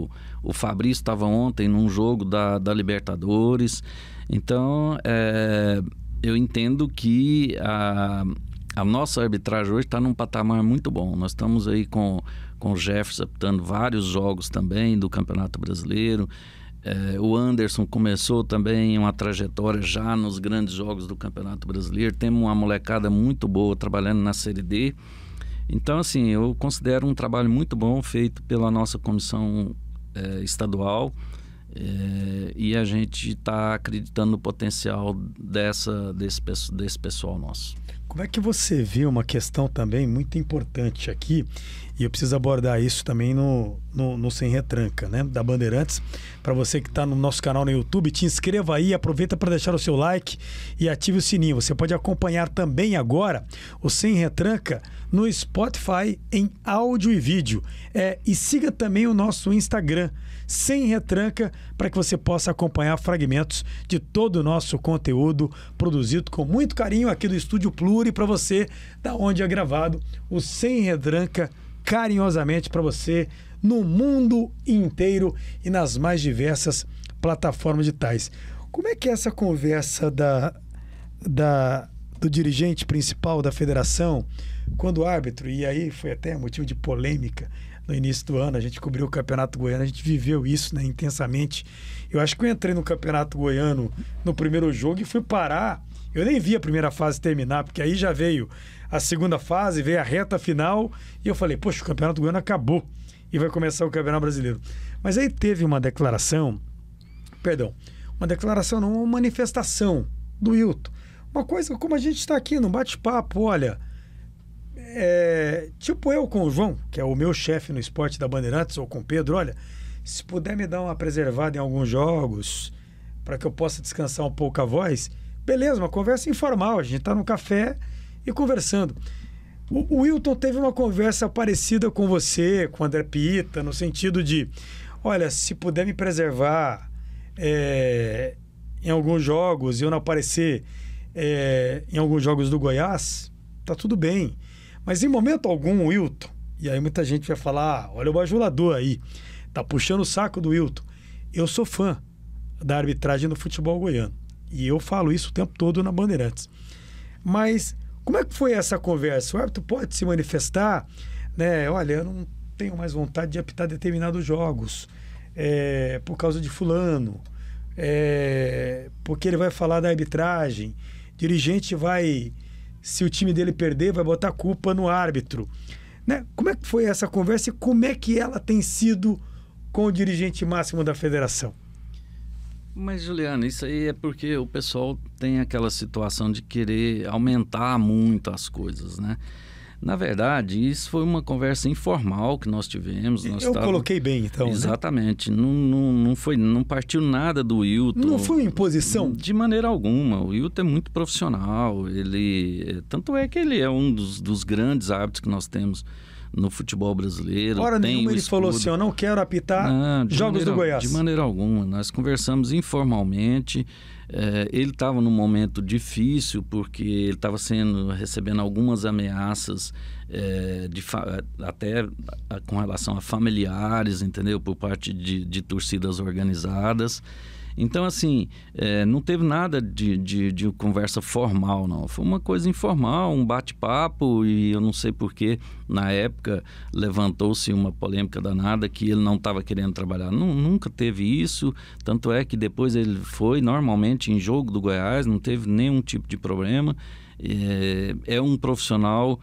o, o Fabrício estava ontem num jogo da, da Libertadores. Então, é eu entendo que a, a nossa arbitragem hoje está num patamar muito bom. Nós estamos aí com, com o Jefferson apitando vários jogos também do Campeonato Brasileiro. É, o Anderson começou também uma trajetória já nos grandes jogos do Campeonato Brasileiro. Temos uma molecada muito boa trabalhando na Série D. Então, assim, eu considero um trabalho muito bom feito pela nossa comissão é, estadual é, e a gente está acreditando no potencial dessa, desse, desse pessoal nosso. Como é que você vê uma questão também muito importante aqui, e eu preciso abordar isso também no, no, no Sem Retranca, né? Da Bandeirantes. Para você que está no nosso canal no YouTube, te inscreva aí, aproveita para deixar o seu like e ative o sininho. Você pode acompanhar também agora o Sem Retranca no Spotify em áudio e vídeo. É, e siga também o nosso Instagram sem retranca, para que você possa acompanhar fragmentos de todo o nosso conteúdo produzido com muito carinho aqui do Estúdio Pluri para você, da onde é gravado o Sem Retranca carinhosamente para você no mundo inteiro e nas mais diversas plataformas digitais. Como é que é essa conversa da, da, do dirigente principal da federação, quando o árbitro, e aí foi até motivo de polêmica, no início do ano. A gente cobriu o Campeonato Goiano, a gente viveu isso né, intensamente. Eu acho que eu entrei no Campeonato Goiano no primeiro jogo e fui parar. Eu nem vi a primeira fase terminar, porque aí já veio a segunda fase, veio a reta final, e eu falei, poxa, o Campeonato Goiano acabou e vai começar o Campeonato Brasileiro. Mas aí teve uma declaração, perdão, uma declaração não, uma manifestação do Hilton. Uma coisa como a gente está aqui no bate-papo, olha, é, tipo eu com o João, que é o meu chefe no esporte da Bandeirantes, ou com o Pedro, olha, se puder me dar uma preservada em alguns jogos, para que eu possa descansar um pouco a voz, beleza, uma conversa informal, a gente está no café e conversando. O, o Wilton teve uma conversa parecida com você, com o André Pita, no sentido de, olha, se puder me preservar é, em alguns jogos e eu não aparecer é, em alguns jogos do Goiás, tá tudo bem. Mas em momento algum, o Wilton, e aí muita gente vai falar: ah, olha o bajulador aí, tá puxando o saco do Wilton. Eu sou fã da arbitragem do futebol goiano. E eu falo isso o tempo todo na Bandeirantes. Mas como é que foi essa conversa? O árbitro pode se manifestar, né? Olha, eu não tenho mais vontade de apitar determinados jogos é, por causa de fulano, é, porque ele vai falar da arbitragem, dirigente vai se o time dele perder, vai botar culpa no árbitro. Né? Como é que foi essa conversa e como é que ela tem sido com o dirigente máximo da federação? Mas, Juliana, isso aí é porque o pessoal tem aquela situação de querer aumentar muito as coisas, né? Na verdade, isso foi uma conversa informal que nós tivemos. Nós eu tava... coloquei bem, então. Né? Exatamente. Né? Não, não, não, foi, não partiu nada do Wilton. Não foi uma imposição? De maneira alguma. O Wilton é muito profissional. Ele Tanto é que ele é um dos, dos grandes árbitros que nós temos no futebol brasileiro. Hora tem nenhuma ele escudo. falou assim, eu não quero apitar não, jogos maneira, do Goiás. De maneira alguma. Nós conversamos informalmente. É, ele estava num momento difícil porque ele estava sendo recebendo algumas ameaças é, de, até a, com relação a familiares, entendeu, por parte de, de torcidas organizadas. Então, assim, é, não teve nada de, de, de, conversa formal, não. Foi uma coisa informal, um bate-papo, e eu não sei que na época, levantou-se uma polêmica danada que ele não estava querendo trabalhar. nunca teve isso, tanto é que depois ele foi normalmente em jogo do Goiás, não teve nenhum tipo de problema. é, é um profissional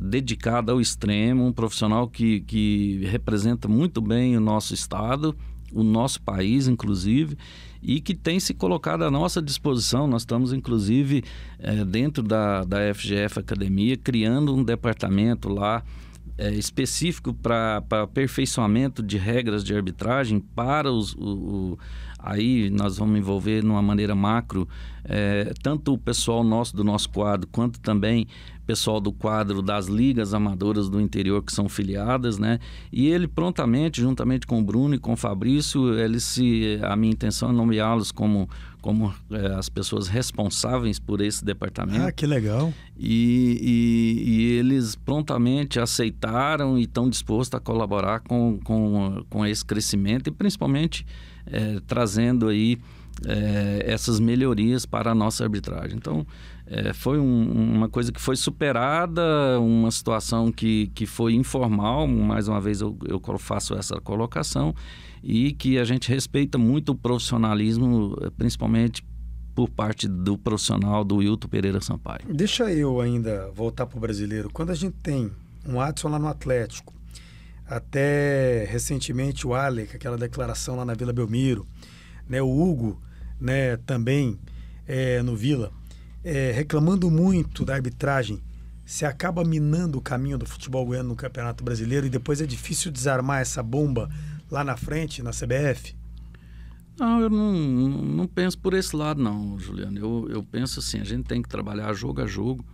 dedicado ao extremo, um profissional que, que representa muito bem o nosso estado, o nosso país, inclusive e que tem se colocado à nossa disposição. Nós estamos, inclusive, é, dentro da, da FGF Academia, criando um departamento lá é, específico para aperfeiçoamento de regras de arbitragem para os. O, o, aí nós vamos envolver de uma maneira macro é, tanto o pessoal nosso do nosso quadro quanto também pessoal do quadro das ligas amadoras do interior que são filiadas, né? E ele prontamente, juntamente com o Bruno e com o Fabrício, ele se a minha intenção é nomeá-los como como é, as pessoas responsáveis por esse departamento. Ah, que legal! E, e, e eles prontamente aceitaram e estão dispostos a colaborar com, com, com esse crescimento e principalmente é, trazendo aí é, essas melhorias para a nossa arbitragem. Então, é, foi um, uma coisa que foi superada, uma situação que, que foi informal, mais uma vez eu, eu faço essa colocação, e que a gente respeita muito o profissionalismo, é, principalmente por parte do profissional do Wilton Pereira Sampaio. Deixa eu ainda voltar para o brasileiro. Quando a gente tem um Adson lá no Atlético, até recentemente o Alec, aquela declaração lá na Vila Belmiro, né, o Hugo né, também é, no Vila, é, reclamando muito da arbitragem, se acaba minando o caminho do futebol goiano no Campeonato Brasileiro e depois é difícil desarmar essa bomba lá na frente, na CBF? Não, eu não, não penso por esse lado, não, Juliano. Eu, eu penso assim, a gente tem que trabalhar jogo a jogo,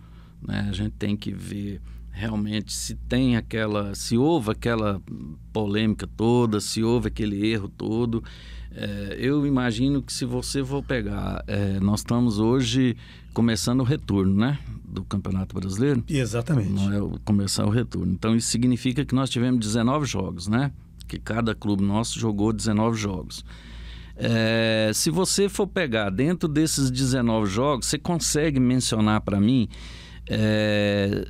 né? a gente tem que ver realmente se tem aquela, se houve aquela polêmica toda, se houve aquele erro todo. É, eu imagino que se você for pegar, é, nós estamos hoje começando o retorno, né? Do Campeonato Brasileiro. Exatamente. Não é começar o retorno. Então isso significa que nós tivemos 19 jogos, né? Que cada clube nosso jogou 19 jogos. É, se você for pegar dentro desses 19 jogos, você consegue mencionar para mim é,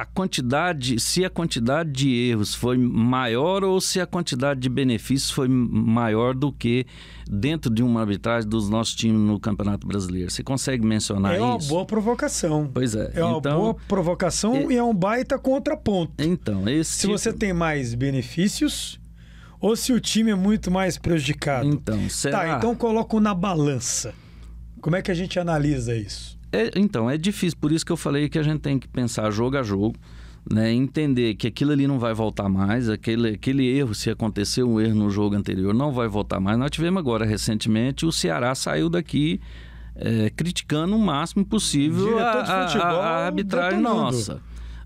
a quantidade, se a quantidade de erros foi maior ou se a quantidade de benefícios foi maior do que dentro de uma arbitragem dos nossos times no Campeonato Brasileiro. Você consegue mencionar isso? É uma boa provocação. Pois é. É uma então, boa provocação é... e é um baita contraponto. Então, esse Se tipo... você tem mais benefícios ou se o time é muito mais prejudicado. Então, tá, será? Tá, então coloco na balança. Como é que a gente analisa isso? É, então, é difícil. Por isso que eu falei que a gente tem que pensar jogo a jogo. Né, entender que aquilo ali não vai voltar mais, aquele, aquele erro, se aconteceu um erro no jogo anterior, não vai voltar mais. Nós tivemos agora recentemente, o Ceará saiu daqui é, criticando o máximo possível a, a, a, arbitragem nossa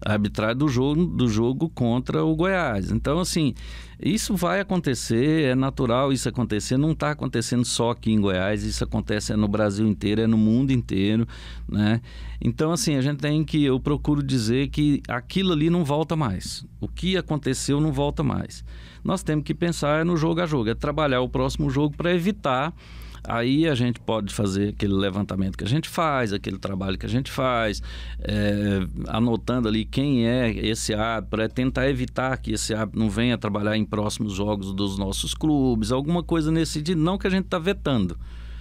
arbitrário do jogo, do jogo contra o Goiás. Então, assim, isso vai acontecer, é natural isso acontecer, não está acontecendo só aqui em Goiás, isso acontece no Brasil inteiro, é no mundo inteiro, né? Então, assim, a gente tem que, eu procuro dizer que aquilo ali não volta mais. O que aconteceu não volta mais. Nós temos que pensar no jogo a jogo, é trabalhar o próximo jogo para evitar Aí a gente pode fazer aquele levantamento que a gente faz, aquele trabalho que a gente faz, é, anotando ali quem é esse árbitro, para é tentar evitar que esse árbitro não venha trabalhar em próximos jogos dos nossos clubes, alguma coisa nesse sentido, não que a gente está vetando,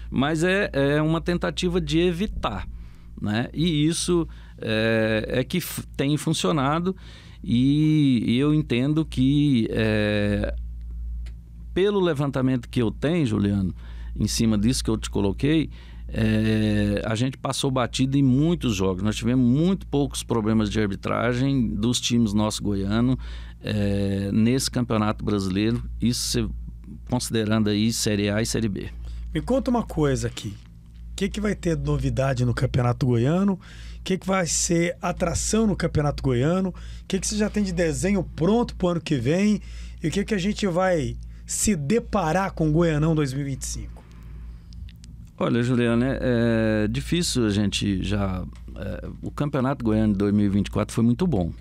mas é, é uma tentativa de evitar. Né? E isso é, é que tem funcionado e, e eu entendo que é, pelo levantamento que eu tenho, Juliano, em cima disso que eu te coloquei, é, a gente passou batido em muitos jogos. Nós tivemos muito poucos problemas de arbitragem dos times nosso goiano é, nesse campeonato brasileiro, isso considerando aí Série A e Série B. Me conta uma coisa aqui. O que, que vai ter novidade no Campeonato Goiano? O que, que vai ser atração no Campeonato Goiano? O que, que você já tem de desenho pronto para o ano que vem? E o que, que a gente vai se deparar com o Goianão 2025? Olha, Juliana, é, é difícil a gente já. É, o Campeonato Goiano de 2024 foi muito bom.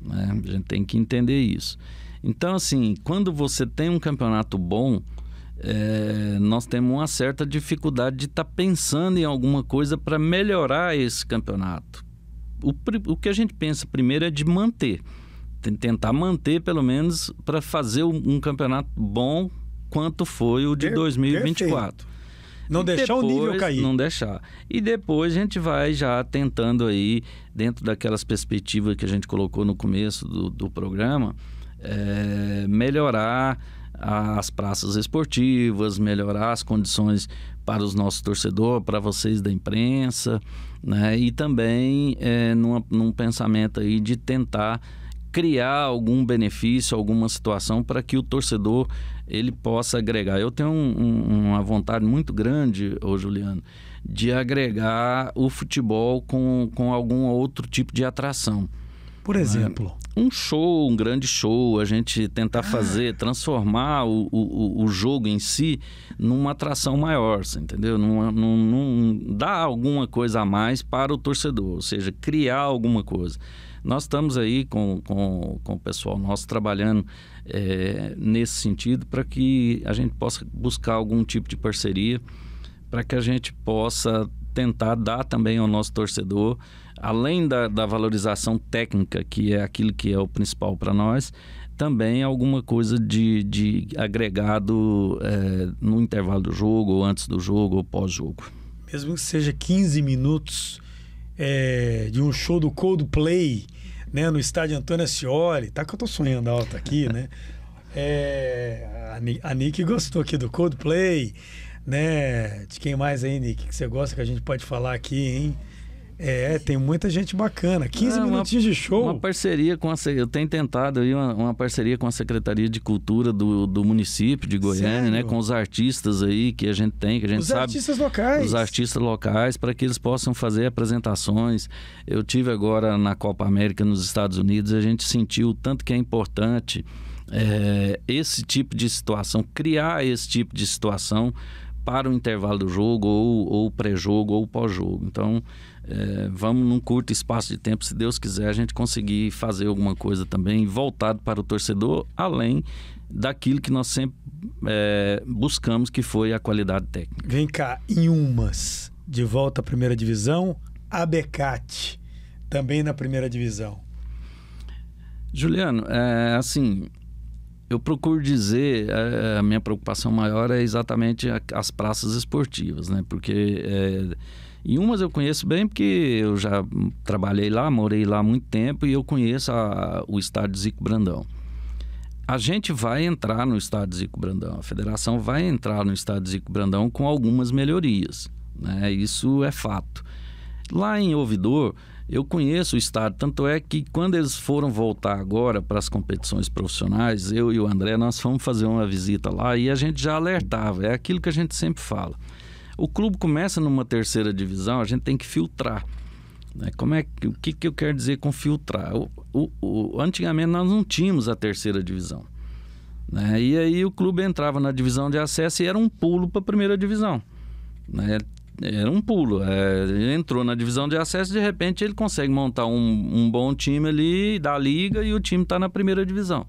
Né? A gente tem que entender isso. Então, assim, quando você tem um campeonato bom, é, nós temos uma certa dificuldade de estar tá pensando em alguma coisa para melhorar esse campeonato. O, o, que a gente pensa primeiro é de manter, tentar manter pelo menos para fazer um, um, campeonato bom quanto foi o de per 2024. Não e deixar depois, o nível cair. Não deixar. E depois a gente vai já tentando aí, dentro daquelas perspectivas que a gente colocou no começo do, do programa, é, melhorar as praças esportivas, melhorar as condições para os nossos torcedores, para vocês da imprensa, né? E também é, numa, num pensamento aí de tentar criar algum benefício, alguma situação para que o torcedor ele possa agregar. Eu tenho um, um, uma vontade muito grande, ô Juliano, de agregar o futebol com, com algum outro tipo de atração. Por né? exemplo? Um show, um grande show, a gente tentar ah. fazer, transformar o, o, o jogo em si numa atração maior, entendeu? Num, num, num, dar alguma coisa a mais para o torcedor, ou seja, criar alguma coisa. Nós estamos aí com, com, com o pessoal nosso trabalhando é, nesse sentido para que a gente possa buscar algum tipo de parceria para que a gente possa tentar dar também ao nosso torcedor, além da, da valorização técnica, que é aquilo que é o principal para nós, também alguma coisa de, de agregado é, no intervalo do jogo, ou antes do jogo, ou pós-jogo. Mesmo que seja 15 minutos é, de um show do Coldplay, né? No estádio Antônio Ascioli. Tá que eu tô sonhando alto aqui, <laughs> né? É, a, a Nick gostou aqui do Coldplay, né? De quem mais aí, Nick, que você gosta que a gente pode falar aqui, hein? É, tem muita gente bacana. 15 é, minutinhos uma, de show. Uma parceria com a. Eu tenho tentado aí uma, uma parceria com a Secretaria de Cultura do, do município de Goiânia, né, Sério? né? Com os artistas aí que a gente tem, que a gente os sabe. Os artistas locais. Os artistas locais, para que eles possam fazer apresentações. Eu tive agora na Copa América nos Estados Unidos, a gente sentiu o tanto que é importante é, esse tipo de situação, criar esse tipo de situação para o intervalo do jogo, ou, ou pré-jogo, ou pós-jogo. Então. É, vamos num curto espaço de tempo, se Deus quiser, a gente conseguir fazer alguma coisa também voltado para o torcedor, além daquilo que nós sempre é, buscamos, que foi a qualidade técnica. Vem cá, em umas, de volta à primeira divisão, Abecate, também na primeira divisão. Juliano, é, assim, eu procuro dizer, é, a minha preocupação maior é exatamente as praças esportivas, né? Porque é, e umas eu conheço bem porque eu já trabalhei lá, morei lá há muito tempo e eu conheço a, o estádio Zico Brandão. A gente vai entrar no estádio Zico Brandão, a federação vai entrar no estádio Zico Brandão com algumas melhorias, né? Isso é fato. Lá em Ouvidor, eu conheço o estádio, tanto é que quando eles foram voltar agora para as competições profissionais, eu e o André, nós fomos fazer uma visita lá e a gente já alertava, é aquilo que a gente sempre fala o clube começa numa terceira divisão, a gente tem que filtrar. Né? Como é que, o que, que eu quero dizer com filtrar? O, o, o, antigamente nós não tínhamos a terceira divisão. Né? E aí o clube entrava na divisão de acesso e era um pulo para a primeira divisão. Né? Era um pulo. É, entrou na divisão de acesso de repente ele consegue montar um, um bom time ali da liga e o time está na primeira divisão.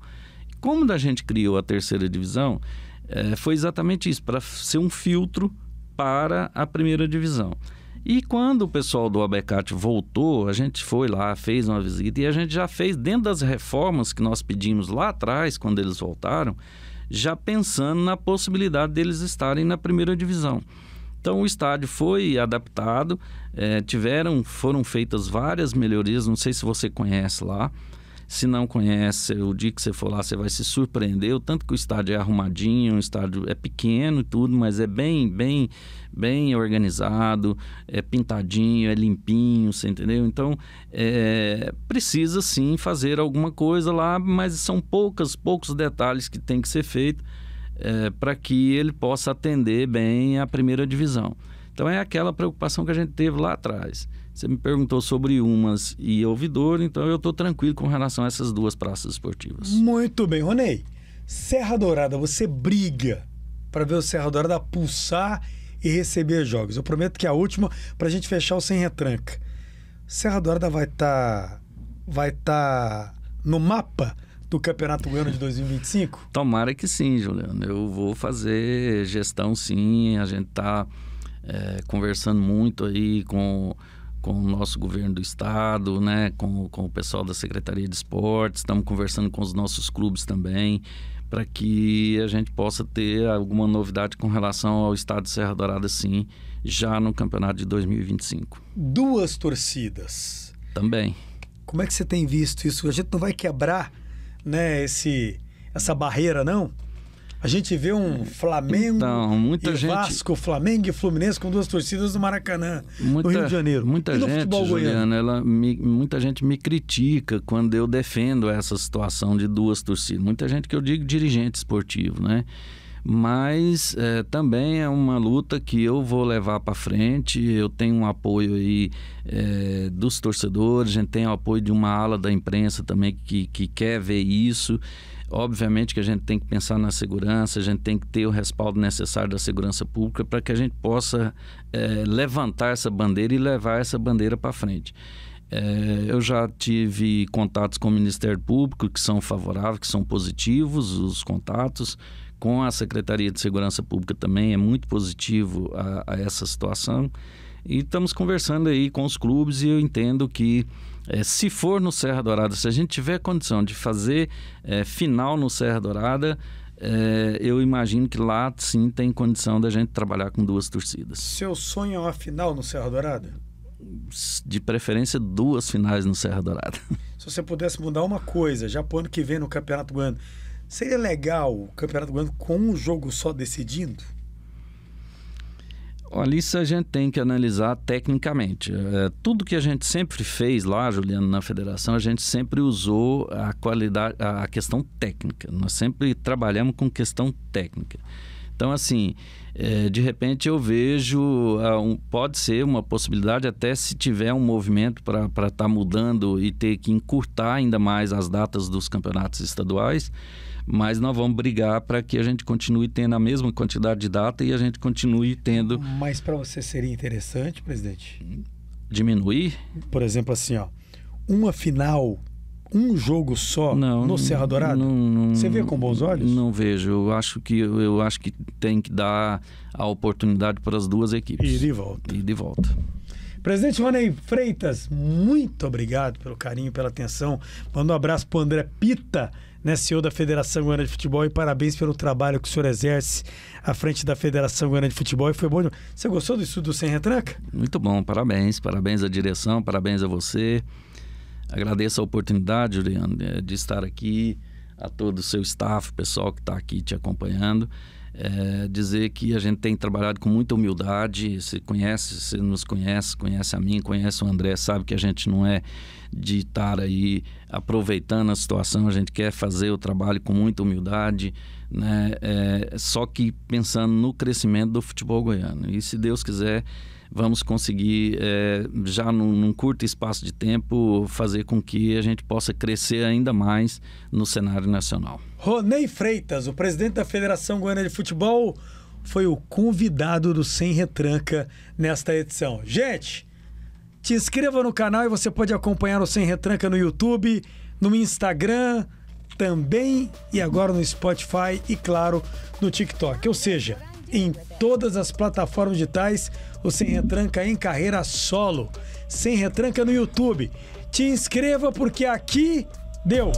Como a gente criou a terceira divisão, é, foi exatamente isso, para ser um filtro para a primeira divisão. E quando o pessoal do Abecate voltou, a gente foi lá, fez uma visita e a gente já fez dentro das reformas que nós pedimos lá atrás, quando eles voltaram, já pensando na possibilidade deles estarem na primeira divisão. Então o estádio foi adaptado, é, tiveram, foram feitas várias melhorias, não sei se você conhece lá. Se não conhece, o dia que você for lá, você vai se surpreender. O tanto que o estádio é arrumadinho, o estádio é pequeno e tudo, mas é bem, bem, bem organizado, é pintadinho, é limpinho, você entendeu? Então, é, precisa sim fazer alguma coisa lá, mas são poucas, poucos detalhes que tem que ser feito é, para que ele possa atender bem a primeira divisão. Então, é aquela preocupação que a gente teve lá atrás. Você me perguntou sobre Umas e Ouvidor, então eu estou tranquilo com relação a essas duas praças esportivas. Muito bem, Ronei. Serra Dourada, você briga para ver o Serra Dourada pulsar e receber jogos. Eu prometo que a última para a gente fechar o sem retranca. Serra Dourada vai estar tá, vai tá no mapa do Campeonato Goiano de 2025? <laughs> Tomara que sim, Juliano. Eu vou fazer gestão sim. A gente está é, eh, conversando muito aí com com o nosso governo do estado, né, com, com o pessoal da Secretaria de Esportes, estamos conversando com os nossos clubes também, para que a gente possa ter alguma novidade com relação ao estado de Serra Dourada, sim, já no campeonato de 2025. Duas torcidas. Também. Como é que você tem visto isso? A gente não vai quebrar né, esse, essa barreira, não? A gente vê um então, Flamengo então, muita gente... Vasco, Flamengo e Fluminense com duas torcidas no Maracanã, muita, no Rio de Janeiro. Muita gente, Juliana, ela me, muita gente me critica quando eu defendo essa situação de duas torcidas. Muita gente que eu digo dirigente esportivo, né? mas é, também é uma luta que eu vou levar para frente. Eu tenho um apoio aí é, dos torcedores, a gente tem o apoio de uma ala da imprensa também que, que quer ver isso. Obviamente que a gente tem que pensar na segurança, a gente tem que ter o respaldo necessário da segurança pública para que a gente possa é, levantar essa bandeira e levar essa bandeira para frente. É, eu já tive contatos com o Ministério Público que são favoráveis, que são positivos os contatos. Com a Secretaria de Segurança Pública também é muito positivo a, a essa situação. E estamos conversando aí com os clubes e eu entendo que é, se for no Serra Dourada, se a gente tiver condição de fazer é, final no Serra Dourada, é, eu imagino que lá sim tem condição da gente trabalhar com duas torcidas. Seu sonho é uma final no Serra Dourada? De preferência, duas finais no Serra Dourada. <laughs> Se você pudesse mudar uma coisa, já para ano que vem no Campeonato Goiano, seria legal o Campeonato Goiano com um jogo só decidindo? Olha, isso a gente tem que analisar tecnicamente. É, tudo que a gente sempre fez lá, Juliano, na federação, a gente sempre usou a qualidade, a questão técnica. Nós sempre trabalhamos com questão técnica. Então, assim, é, de repente eu vejo, ah, um, pode ser uma possibilidade até se tiver um movimento para estar tá mudando e ter que encurtar ainda mais as datas dos campeonatos estaduais mas nós vamos brigar para que a gente continue tendo a mesma quantidade de data e a gente continue tendo. Mas para você seria interessante, presidente? Diminuir? Por exemplo, assim, ó, uma final um jogo só não, no Serra Dourada? Não, não, Você vê com bons olhos? Não vejo. Eu acho que eu acho que tem que dar a oportunidade para as duas equipes. E de volta. E de volta. Presidente Ronei Freitas, muito obrigado pelo carinho, pela atenção. Manda um abraço para André Pita né, CEO da Federação Goiana de Futebol, e parabéns pelo trabalho que o senhor exerce à frente da Federação Goiana de Futebol. E foi bom. Você gostou do estudo sem retranca? Muito bom, parabéns. Parabéns à direção, parabéns a você. Agradeço a oportunidade, Juliano, de estar aqui, a todo o seu staff, pessoal que está aqui te acompanhando é, dizer que a gente tem trabalhado com muita humildade. Você conhece, você nos conhece, conhece a mim, conhece o André, sabe que a gente não é de estar aí aproveitando a situação, a gente quer fazer o trabalho com muita humildade, né? É, só que pensando no crescimento do futebol goiano. E se Deus quiser vamos conseguir, é, já num, num, curto espaço de tempo, fazer com que a gente possa crescer ainda mais no cenário nacional. Ronei Freitas, o presidente da Federação Goiana de Futebol, foi o convidado do Sem Retranca nesta edição. Gente, te inscreva no canal e você pode acompanhar o Sem Retranca no YouTube, no Instagram também e agora no Spotify e, claro, no TikTok. Ou seja, em todas as plataformas digitais o Sem Retranca em carreira solo. Sem Retranca no YouTube. Te inscreva porque aqui deu.